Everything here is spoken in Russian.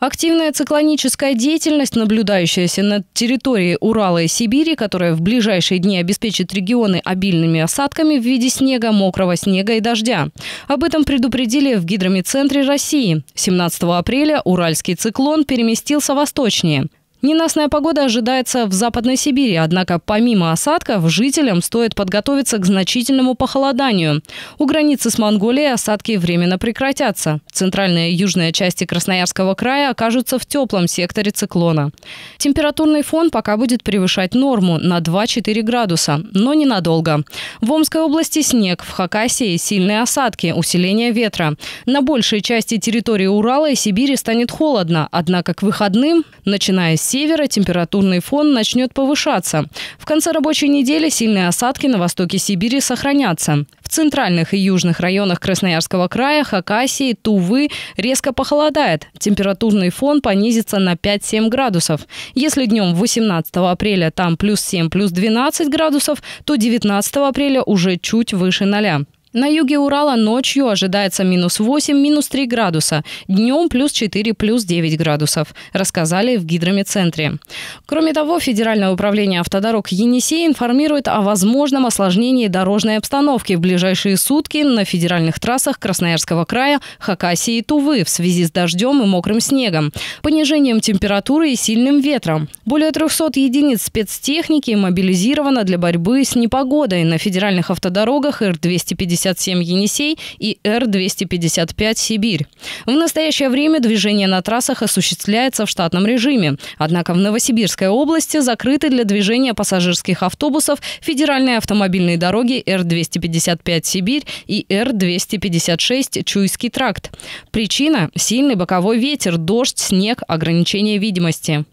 Активная циклоническая деятельность, наблюдающаяся над территорией Урала и Сибири, которая в ближайшие дни обеспечит регионы обильными осадками в виде снега, мокрого снега и дождя. Об этом предупредили в Гидромедцентре России. 17 апреля уральский циклон переместился восточнее. Ненастная погода ожидается в Западной Сибири, однако помимо осадков жителям стоит подготовиться к значительному похолоданию. У границы с Монголией осадки временно прекратятся. Центральная и южная части Красноярского края окажутся в теплом секторе циклона. Температурный фон пока будет превышать норму на 2-4 градуса, но ненадолго. В Омской области снег, в Хакасии сильные осадки, усиление ветра. На большей части территории Урала и Сибири станет холодно, однако к выходным, начиная с севера температурный фон начнет повышаться. В конце рабочей недели сильные осадки на востоке Сибири сохранятся. В центральных и южных районах Красноярского края, Хакасии, Тувы резко похолодает. Температурный фон понизится на 5-7 градусов. Если днем 18 апреля там плюс 7, плюс 12 градусов, то 19 апреля уже чуть выше 0. На юге Урала ночью ожидается минус 8, минус 3 градуса, днем плюс 4, плюс 9 градусов, рассказали в гидромедцентре. Кроме того, Федеральное управление автодорог Енисей информирует о возможном осложнении дорожной обстановки в ближайшие сутки на федеральных трассах Красноярского края, Хакасии и Тувы в связи с дождем и мокрым снегом, понижением температуры и сильным ветром. Более 300 единиц спецтехники мобилизировано для борьбы с непогодой на федеральных автодорогах р 250 Р-57 «Енисей» и Р-255 «Сибирь». В настоящее время движение на трассах осуществляется в штатном режиме. Однако в Новосибирской области закрыты для движения пассажирских автобусов федеральные автомобильные дороги Р-255 «Сибирь» и Р-256 «Чуйский тракт». Причина – сильный боковой ветер, дождь, снег, ограничение видимости.